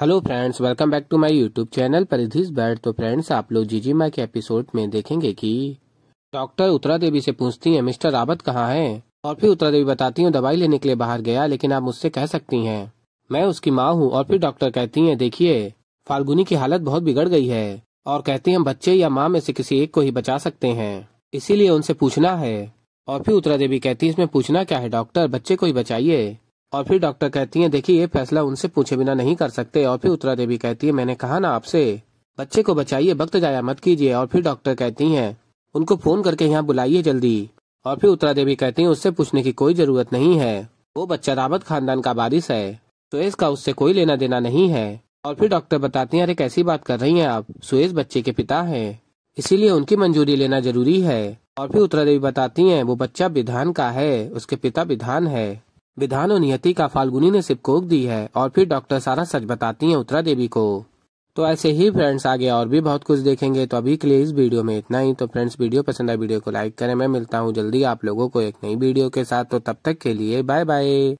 hello friends welcome back to my YouTube channel परिधिस बैठ तो फ्रेंड्स आप लोग जीजी माँ के एपिसोड में देखेंगे कि डॉक्टर उत्तरा देवी से पूछती हैं मिस्टर रावत कहाँ हैं और फिर उत्तरा देवी बताती हूँ दवाई लेने के लिए बाहर गया लेकिन आप मुझसे कह सकती हैं मैं उसकी माँ हूँ और फिर डॉक्टर कहती है देखिए फाल्गुनी की हालत बहुत बिगड़ गई है और कहती हम बच्चे या माँ में से किसी एक को ही बचा सकते हैं इसीलिए उनसे पूछना है और फिर उत्तरा देवी कहती है इसमें पूछना क्या है डॉक्टर बच्चे को ही बचाइए और फिर डॉक्टर कहती है देखिए ये फैसला उनसे पूछे बिना नहीं कर सकते और फिर उत्तरा देवी कहती है मैंने कहा ना आपसे बच्चे को बचाइए वक्त जाया मत कीजिए और फिर डॉक्टर कहती है उनको फोन करके यहाँ बुलाइए जल्दी और फिर उत्तरा देवी कहती है उससे पूछने की कोई जरूरत नहीं है वो बच्चा रावत खानदान का बारिश है तो सुरेश का उससे कोई लेना देना नहीं है और फिर डॉक्टर बताती हैं अरे कैसी बात कर रही हैं आप सुरेश बच्चे के पिता हैं इसीलिए उनकी मंजूरी लेना जरूरी है और फिर उत्तरा देवी बताती हैं वो बच्चा विधान का है उसके पिता विधान है विधान और नियति का फाल्गुनी ने सिपकोक दी है और फिर डॉक्टर सारा सच बताती हैं उत्तरा देवी को तो ऐसे ही फ्रेंड्स आगे और भी बहुत कुछ देखेंगे तो अभी के लिए इस वीडियो में इतना ही तो फ्रेंड्स वीडियो पसंद आए वीडियो को लाइक करें मैं मिलता हूँ जल्दी आप लोगों को एक नई वीडियो के साथ तो तब तक के लिए बाय बाय